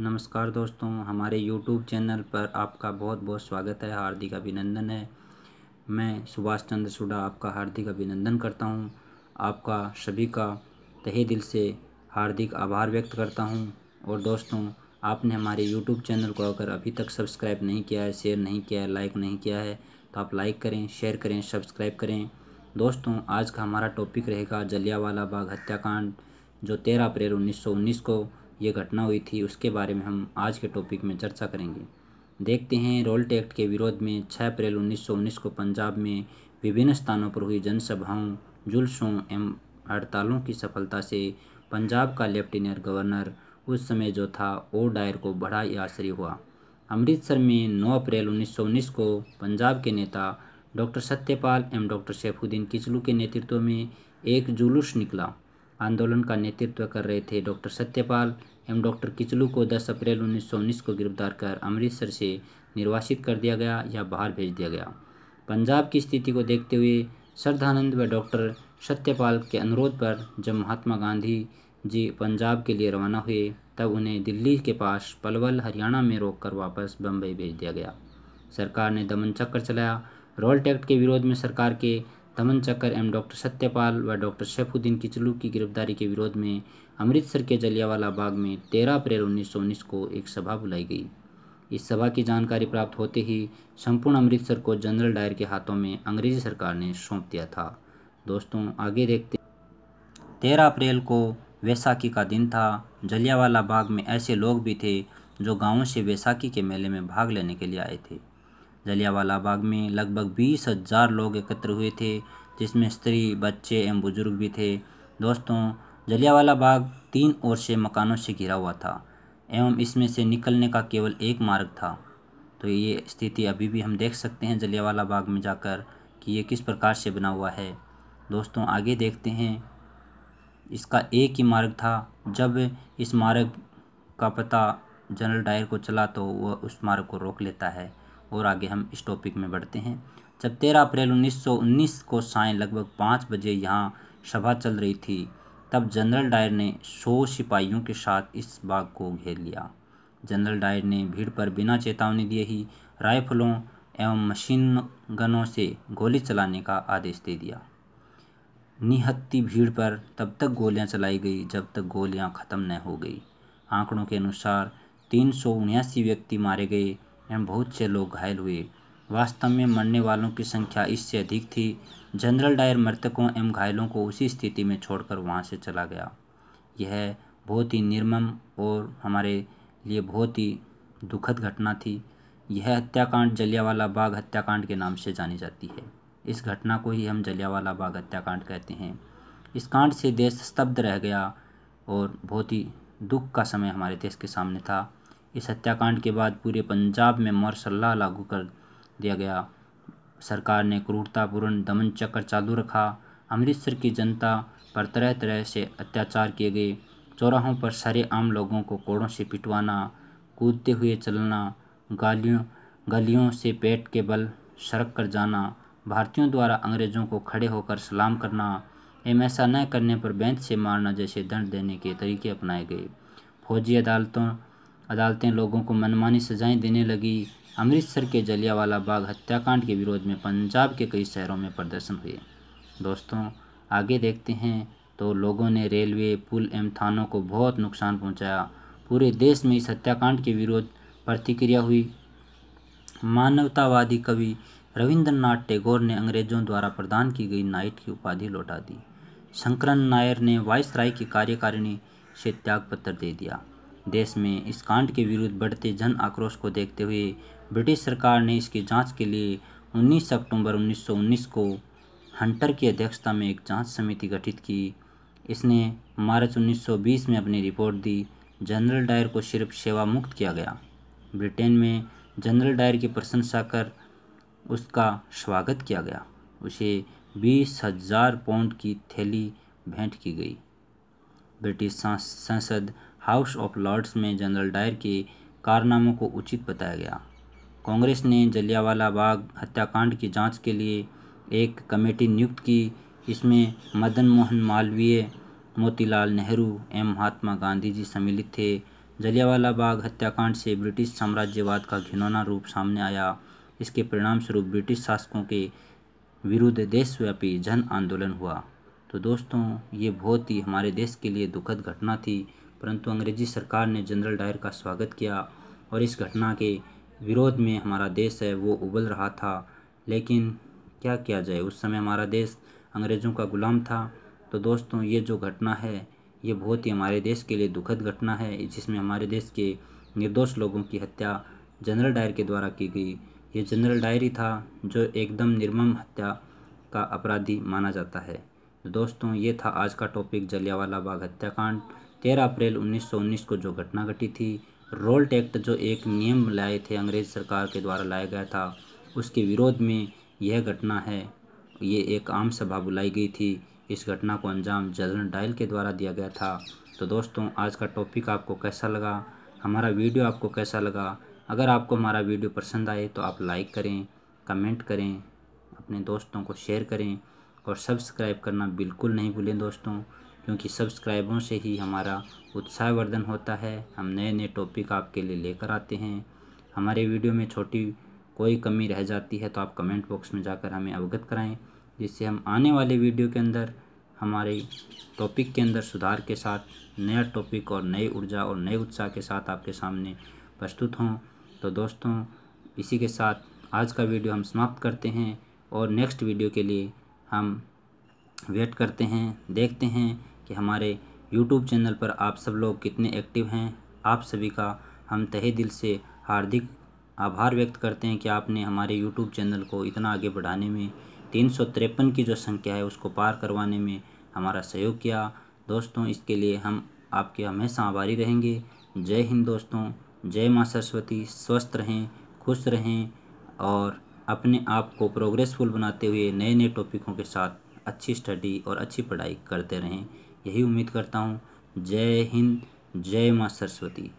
नमस्कार दोस्तों हमारे YouTube चैनल पर आपका बहुत बहुत स्वागत है हार्दिक अभिनंदन है मैं सुभाष चंद्र सुडा आपका हार्दिक अभिनंदन करता हूं आपका सभी का तहे दिल से हार्दिक आभार व्यक्त करता हूं और दोस्तों आपने हमारे YouTube चैनल को अगर अभी तक सब्सक्राइब नहीं किया है शेयर नहीं किया है लाइक नहीं किया है तो आप लाइक करें शेयर करें सब्सक्राइब करें दोस्तों आज का हमारा टॉपिक रहेगा जलियावाला बाग हत्याकांड जो तेरह अप्रैल उन्नीस को ये घटना हुई थी उसके बारे में हम आज के टॉपिक में चर्चा करेंगे देखते हैं रोल्ट एक्ट के विरोध में 6 अप्रैल 1919 को पंजाब में विभिन्न स्थानों पर हुई जनसभाओं जुलसों एवं हड़तालों की सफलता से पंजाब का लेफ्टिनेंट गवर्नर उस समय जो था ओ डायर को बड़ा आश्चर्य हुआ अमृतसर में 9 अप्रैल 1919 को पंजाब के नेता डॉक्टर सत्यपाल एवं डॉक्टर सैफुद्दीन किचलू के नेतृत्व में एक जुलूस निकला आंदोलन का नेतृत्व कर रहे थे डॉक्टर सत्यपाल एवं डॉक्टर किचलू को 10 अप्रैल उन्नीस को गिरफ्तार कर अमृतसर से निर्वासित कर दिया गया या बाहर भेज दिया गया पंजाब की स्थिति को देखते हुए श्रद्धानंद व डॉक्टर सत्यपाल के अनुरोध पर जब महात्मा गांधी जी पंजाब के लिए रवाना हुए तब उन्हें दिल्ली के पास पलवल हरियाणा में रोककर वापस बम्बई भेज दिया गया सरकार ने दमन चक्कर चलाया रॉयल टैक्ट के विरोध में सरकार के तमन चक्कर एम डॉक्टर सत्यपाल व डॉक्टर शैफुद्दीन किचलू की गिरफ्तारी के विरोध में अमृतसर के जलियावाला बाग में 13 अप्रैल उन्नीस को एक सभा बुलाई गई इस सभा की जानकारी प्राप्त होते ही संपूर्ण अमृतसर को जनरल डायर के हाथों में अंग्रेजी सरकार ने सौंप दिया था दोस्तों आगे देखते तेरह अप्रैल को वैसाखी का दिन था जलियावाला बाग में ऐसे लोग भी थे जो गाँव से वैसाखी के मेले में भाग लेने के लिए आए थे जलियावाला बाग में लगभग बीस हज़ार लोग एकत्र हुए थे जिसमें स्त्री बच्चे एवं बुजुर्ग भी थे दोस्तों जलियावाला बाग तीन ओर से मकानों से घिरा हुआ था एवं इसमें से निकलने का केवल एक मार्ग था तो ये स्थिति अभी भी हम देख सकते हैं जलियावाला बाग में जाकर कि ये किस प्रकार से बना हुआ है दोस्तों आगे देखते हैं इसका एक ही मार्ग था जब इस मार्ग का पता जनरल डायर को चला तो वह उस मार्ग को रोक लेता है और आगे हम इस टॉपिक में बढ़ते हैं जब तेरह अप्रैल 1919 को साय लगभग पाँच बजे यहाँ सभा चल रही थी तब जनरल डायर ने सौ सिपाहियों के साथ इस बाग को घेर लिया जनरल डायर ने भीड़ पर बिना चेतावनी दिए ही राइफलों एवं मशीन गनों से गोली चलाने का आदेश दे दिया निहत्ती भीड़ पर तब तक गोलियां चलाई गई जब तक गोलियां ख़त्म न हो गई आंकड़ों के अनुसार तीन व्यक्ति मारे गए एवं बहुत से लोग घायल हुए वास्तव में मरने वालों की संख्या इससे अधिक थी जनरल डायर मृतकों एवं घायलों को उसी स्थिति में छोड़कर वहाँ से चला गया यह बहुत ही निर्मम और हमारे लिए बहुत ही दुखद घटना थी यह हत्याकांड जलियावाला बाग हत्याकांड के नाम से जानी जाती है इस घटना को ही हम जलियावाला बाग हत्याकांड कहते हैं इस कांड से देश स्तब्ध रह गया और बहुत ही दुख का समय हमारे देश के सामने था इस हत्याकांड के बाद पूरे पंजाब में मार्शल लागू कर दिया गया सरकार ने क्रूरतापूर्ण दमन चक्र चालू रखा अमृतसर की जनता पर तरह तरह से अत्याचार किए गए चौराहों पर सारे आम लोगों को कोड़ों से पिटवाना कूदते हुए चलना गालियों गलियों से पेट के बल सड़क कर जाना भारतीयों द्वारा अंग्रेज़ों को खड़े होकर सलाम करना एम ऐसा न करने पर बैंत से मारना जैसे दंड देने के तरीके अपनाए गए फौजी अदालतों अदालतें लोगों को मनमानी सजाएं देने लगी अमृतसर के जलियावाला बाग हत्याकांड के विरोध में पंजाब के कई शहरों में प्रदर्शन हुए दोस्तों आगे देखते हैं तो लोगों ने रेलवे पुल एवं थानों को बहुत नुकसान पहुंचाया पूरे देश में इस हत्याकांड के विरोध प्रतिक्रिया हुई मानवतावादी कवि रविंद्रनाथ टैगोर ने अंग्रेजों द्वारा प्रदान की गई नाइट की उपाधि लौटा दी शंकरन नायर ने वाइस राय की कार्यकारिणी से त्यागपत्र दे दिया देश में इस कांड के विरुद्ध बढ़ते जन आक्रोश को देखते हुए ब्रिटिश सरकार ने इसकी जांच के लिए 19 अक्टूबर 1919 को हंटर की अध्यक्षता में एक जांच समिति गठित की इसने मार्च 1920 में अपनी रिपोर्ट दी जनरल डायर को सिर्फ सेवा मुक्त किया गया ब्रिटेन में जनरल डायर की प्रशंसा कर उसका स्वागत किया गया उसे बीस हजार पौंड की थैली भेंट की गई ब्रिटिश संसद हाउस ऑफ लॉर्ड्स में जनरल डायर के कारनामों को उचित बताया गया कांग्रेस ने जलियावाला बाग हत्याकांड की जांच के लिए एक कमेटी नियुक्त की इसमें मदन मोहन मालवीय मोतीलाल नेहरू एवं महात्मा गांधी जी सम्मिलित थे जलियावाला बाग हत्याकांड से ब्रिटिश साम्राज्यवाद का घिनौना रूप सामने आया इसके परिणामस्वरूप ब्रिटिश शासकों के विरुद्ध देशव्यापी जन आंदोलन हुआ तो दोस्तों ये बहुत ही हमारे देश के लिए दुखद घटना थी परंतु अंग्रेज़ी सरकार ने जनरल डायर का स्वागत किया और इस घटना के विरोध में हमारा देश है वो उबल रहा था लेकिन क्या किया जाए उस समय हमारा देश अंग्रेज़ों का ग़ुलाम था तो दोस्तों ये जो घटना है ये बहुत ही हमारे देश के लिए दुखद घटना है जिसमें हमारे देश के निर्दोष लोगों की हत्या जनरल डायर के द्वारा की गई ये जनरल डायर ही था जो एकदम निर्मम हत्या का अपराधी माना जाता है दोस्तों ये था आज का टॉपिक जलियावाला बाग हत्याकांड तेरह अप्रैल 1919 को जो घटना घटी थी रोल्ट एक्ट जो एक नियम लाए थे अंग्रेज़ सरकार के द्वारा लाया गया था उसके विरोध में यह घटना है ये एक आम सभा बुलाई गई थी इस घटना को अंजाम जनरल डायल के द्वारा दिया गया था तो दोस्तों आज का टॉपिक आपको कैसा लगा हमारा वीडियो आपको कैसा लगा अगर आपको हमारा वीडियो पसंद आए तो आप लाइक करें कमेंट करें अपने दोस्तों को शेयर करें और सब्सक्राइब करना बिल्कुल नहीं भूलें दोस्तों क्योंकि सब्सक्राइबरों से ही हमारा उत्साहवर्धन होता है हम नए नए टॉपिक आपके लिए लेकर आते हैं हमारे वीडियो में छोटी कोई कमी रह जाती है तो आप कमेंट बॉक्स में जाकर हमें अवगत कराएं जिससे हम आने वाले वीडियो के अंदर हमारे टॉपिक के अंदर सुधार के साथ नया टॉपिक और नई ऊर्जा और नए उत्साह के साथ आपके सामने प्रस्तुत हों तो दोस्तों इसी के साथ आज का वीडियो हम समाप्त करते हैं और नेक्स्ट वीडियो के लिए हम वेट करते हैं देखते हैं कि हमारे यूट्यूब चैनल पर आप सब लोग कितने एक्टिव हैं आप सभी का हम तहे दिल से हार्दिक आभार व्यक्त करते हैं कि आपने हमारे यूट्यूब चैनल को इतना आगे बढ़ाने में तीन सौ तिरपन की जो संख्या है उसको पार करवाने में हमारा सहयोग किया दोस्तों इसके लिए हम आपके हमेशा आभारी रहेंगे जय हिंद दोस्तों जय माँ सरस्वती स्वस्थ रहें खुश रहें और अपने आप को प्रोग्रेसफुल बनाते हुए नए नए टॉपिकों के साथ अच्छी स्टडी और अच्छी पढ़ाई करते रहें यही उम्मीद करता हूँ जय हिंद जय माँ सरस्वती